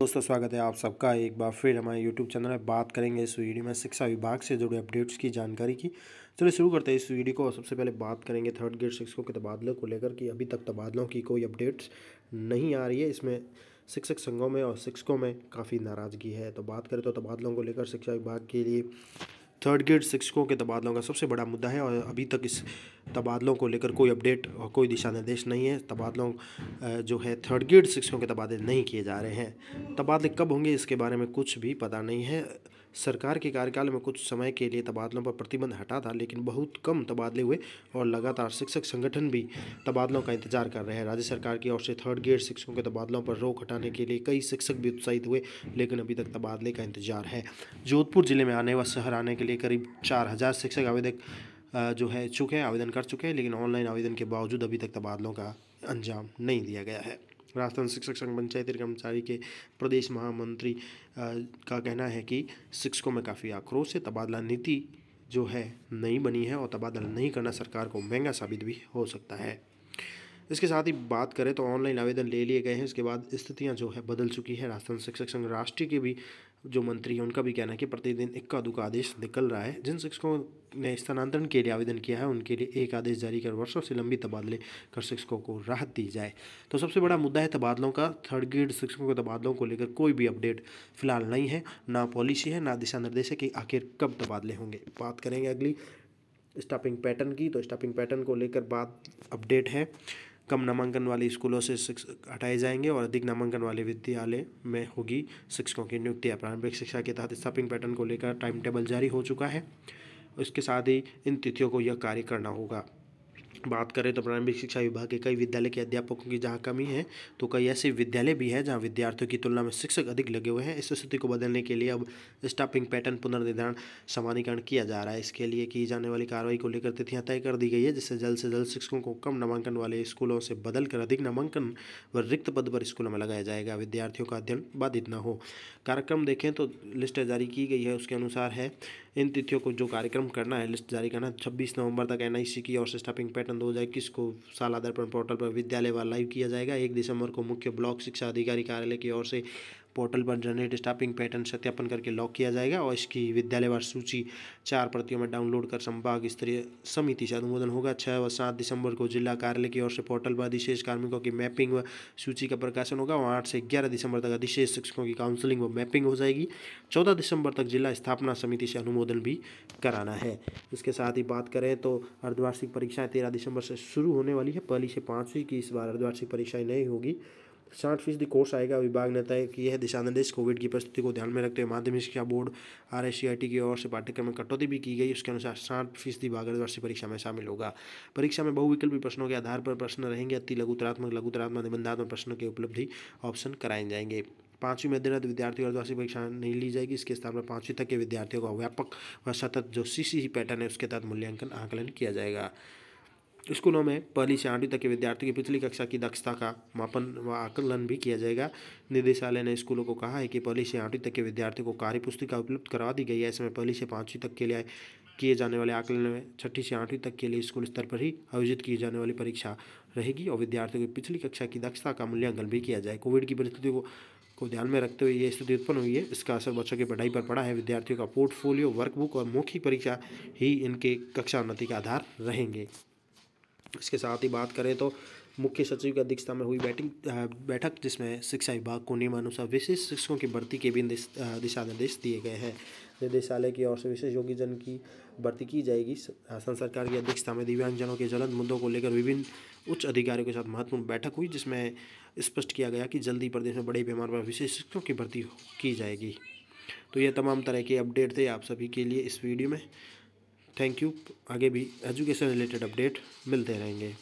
दोस्तों स्वागत है आप सबका एक बार फिर हमारे YouTube चैनल में बात करेंगे इस वीडियो में शिक्षा विभाग से जुड़े अपडेट्स की जानकारी की चलिए शुरू करते हैं इस वीडियो को सबसे पहले बात करेंगे थर्ड ग्रेड शिक्षकों के तबादलों को लेकर कि अभी तक तबादलों की कोई अपडेट्स नहीं आ रही है इसमें शिक्षक संघों में और शिक्षकों में काफ़ी नाराज़गी है तो बात करें तो तबादलों को लेकर शिक्षा विभाग के लिए थर्ड ग्रेड शिक्षकों के तबादलों का सबसे बड़ा मुद्दा है और अभी तक इस तबादलों को लेकर कोई अपडेट और कोई दिशा निर्देश नहीं है तबादलों जो है थर्ड ग्रेड शिक्षकों के तबादले नहीं किए जा रहे हैं तबादले कब होंगे इसके बारे में कुछ भी पता नहीं है सरकार के कार्यकाल में कुछ समय के लिए तबादलों पर प्रतिबंध हटा था लेकिन बहुत कम तबादले हुए और लगातार शिक्षक संगठन भी तबादलों का इंतजार कर रहे हैं राज्य सरकार की ओर से थर्ड ग्रेड शिक्षकों के तबादलों पर रोक हटाने के लिए कई शिक्षक भी उत्साहित हुए लेकिन अभी तक तबादले का इंतजार है जोधपुर जिले में आने व शहर आने के लिए करीब चार शिक्षक आवेदक जो है चुके हैं आवेदन कर चुके हैं लेकिन ऑनलाइन आवेदन के बावजूद अभी तक तबादलों का अंजाम नहीं दिया गया है राजस्थान शिक्षक संघ पंचायती कर्मचारी के प्रदेश महामंत्री का कहना है कि शिक्षकों में काफ़ी आक्रोश है तबादला नीति जो है नहीं बनी है और तबादला नहीं करना सरकार को महंगा साबित भी हो सकता है इसके साथ ही बात करें तो ऑनलाइन आवेदन ले लिए गए हैं इसके बाद स्थितियाँ जो है बदल चुकी है राजस्थान शिक्षक संघ राष्ट्रीय के भी जो मंत्री हैं उनका भी कहना है कि प्रतिदिन इक्का दुक्का आदेश निकल रहा है जिन शिक्षकों ने स्थानांतरण के लिए आवेदन किया है उनके लिए एक आदेश जारी कर वर्षों से लंबी तबादले कर शिक्षकों को राहत दी जाए तो सबसे बड़ा मुद्दा है तबादलों का थर्ड ग्रेड शिक्षकों के तबादलों को लेकर कोई भी अपडेट फिलहाल नहीं है ना पॉलिसी है ना दिशा निर्देश है कि आखिर कब तबादले होंगे बात करेंगे अगली स्टाफिंग पैटर्न की तो स्टाफिंग पैटर्न को लेकर बात अपडेट है कम नामांकन वाले स्कूलों से शिक्षक हटाए जाएंगे और अधिक नामांकन वाले विद्यालय में होगी शिक्षकों की नियुक्ति प्रारंभिक शिक्षा के तहत स्थापित पैटर्न को लेकर टाइम टेबल जारी हो चुका है इसके साथ ही इन तिथियों को यह कार्य करना होगा बात करें तो प्रारंभिक शिक्षा विभाग के कई विद्यालय के अध्यापकों की जहां कमी है तो कई ऐसे विद्यालय भी हैं जहां विद्यार्थियों की तुलना में शिक्षक अधिक लगे हुए हैं इस स्थिति को बदलने के लिए अब स्टाफिंग पैटर्न पुनर्निर्धारण समानीकरण किया जा रहा है इसके लिए की जाने वाली कार्रवाई को लेकर तिथियाँ तय कर दी गई है जिससे जल्द से जल्द शिक्षकों को कम नामांकन वाले स्कूलों से बदलकर अधिक नामांकन व रिक्त पद पर स्कूलों में लगाया जाएगा विद्यार्थियों का अध्ययन बाधित न हो कार्यक्रम देखें तो लिस्ट जारी की गई है उसके अनुसार है इन तिथियों को जो कार्यक्रम करना है लिस्ट जारी करना छब्बीस नवंबर तक एन की और स्टाफिंग पैटर्न दो हजार इक्कीस को शाला दर्पण पोर्टल पर विद्यालय व लाइव किया जाएगा एक दिसंबर को मुख्य ब्लॉक शिक्षा अधिकारी कार्यालय की ओर से पोर्टल पर जनरेट स्टाफिंग पैटर्न सत्यापन करके लॉक किया जाएगा और इसकी विद्यालयवार सूची चार प्रतियों में डाउनलोड कर संभाग स्तरीय समिति से अनुमोदन होगा छः व सात दिसंबर को जिला कार्यालय की ओर से पोर्टल पर अधिशेष कार्मिकों की मैपिंग व सूची का प्रकाशन होगा और आठ से ग्यारह दिसंबर तक अधिशेष शिक्षकों की काउंसलिंग व मैपिंग हो जाएगी चौदह दिसंबर तक जिला स्थापना समिति से अनुमोदन भी कराना है इसके साथ ही बात करें तो अर्धवार्षिक परीक्षाएं तेरह दिसंबर से शुरू होने वाली है पहली से पाँचवीं की इस बार अर्धवार्षिक परीक्षाएं नहीं होगी साठ फीसदी कोर्स आएगा विभाग ने तय किया है दिशा निर्देश कोविड की परिस्थिति को ध्यान में रखते हुए माध्यमिक शिक्षा बोर्ड आर की ओर से पाठ्यक्रम में कटौती भी की गई उसके अनुसार साठ फीसदी भाग परीक्षा में शामिल होगा परीक्षा में बहुविकल्पी प्रश्नों के आधार पर प्रश्न रहेंगे अति लघुतरात्मक लघुतरात्मक निबंधात्मक प्रश्नों की उपलब्धि ऑप्शन कराए जाएंगे पांचवीं मध्यरत विद्यार्थियों की वार्षिक परीक्षा नहीं ली जाएगी इसके स्थान पर पांचवीं तक के विद्यार्थियों का व्यापक व सतत जो सीसी पैटर्न है उसके तहत मूल्यांकन आकलन किया जाएगा स्कूलों में पहली से आठवीं तक के विद्यार्थियों की पिछली कक्षा की दक्षता का मापन व आकलन भी किया जाएगा निदेशालय ने स्कूलों को कहा है कि पहली से आठवीं तक के विद्यार्थियों को कार्य पुस्तिका उपलब्ध करवा दी गई है इसमें पहली से पाँचवीं तक के लिए किए जाने वाले आकलन में छठी से आठवीं तक के लिए स्कूल स्तर पर ही आयोजित की जाने वाली परीक्षा रहेगी और विद्यार्थियों की पिछली कक्षा की दक्षता का मूल्यांकन भी किया जाए कोविड की परिस्थितियों को को ध्यान में रखते हुए ये स्थिति उत्पन्न हुई है इसका असर बच्चों की पढ़ाई पर पड़ा है विद्यार्थियों का पोर्टफोलियो वर्कबुक और मौखिक परीक्षा ही इनके कक्षा उन्नति का आधार रहेंगे इसके साथ ही बात करें तो मुख्य सचिव की अध्यक्षता में हुई बैटिंग बैठक जिसमें शिक्षा विभाग को नियमानुसार विशेष शिक्षकों की भर्ती के भी दिशा निर्देश दिए गए हैं निदेशालय की ओर से विशेष योगी जन की भर्ती की जाएगी शासन सरकार की अध्यक्षता में दिव्यांगजनों के जलद मुद्दों को लेकर विभिन्न उच्च अधिकारियों के साथ महत्वपूर्ण बैठक हुई जिसमें स्पष्ट किया गया कि जल्दी प्रदेश में बड़े पैमाने पर विशेष शिक्षकों की भर्ती की जाएगी तो ये तमाम तरह के अपडेट थे आप सभी के लिए इस वीडियो में थैंक यू आगे भी एजुकेशन रिलेटेड अपडेट मिलते रहेंगे